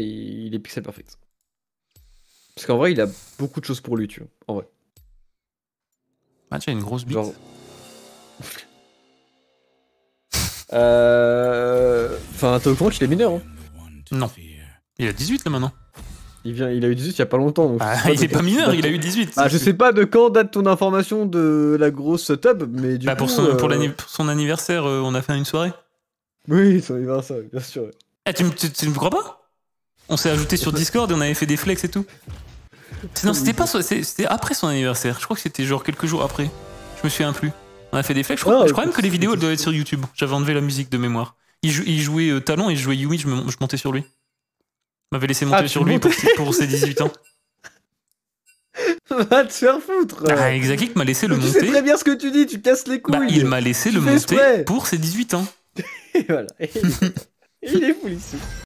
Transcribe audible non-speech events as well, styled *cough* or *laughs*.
il est pixel perfect. Parce qu'en vrai, il a beaucoup de choses pour lui, tu vois. En vrai. Ah, tu as une grosse bite. *laughs* euh... Enfin, t'as au courant qu'il est mineur, hein Non. Il a 18 là maintenant. Il, vient, il a eu 18 il y a pas longtemps. ah, *laughs* il est pas mineur, il a eu 18. Ah, je sais pas de quand date ton information de la grosse tub, mais du bah, coup, euh, Pour son, pour anniversaire, euh, on a fait une soirée. Oui, son anniversaire, bien sûr. Eh, tu, me crois pas on s'est ajouté sur Discord et on avait fait des flex et tout. Non, c'était pas c'était après son anniversaire. Je crois que c'était genre quelques jours après. Je me souviens plus. On a fait des flex. Je crois, ah, même que les vidéos elles doivent être sur YouTube. J'avais enlevé la musique de mémoire. Il, jouait euh, Talon et je jouais Yumi. Je, montais sur lui. M'avait laissé monter ah, sur lui pour, ses 18 ans. Va te faire foutre. Ah, Exactement. il m'a laissé le monter. Tu sais très bien ce que tu dis. Tu casses les bah, couilles. il m'a laissé le monter pour ses 18 ans. *laughs* voilà. il est fou ici.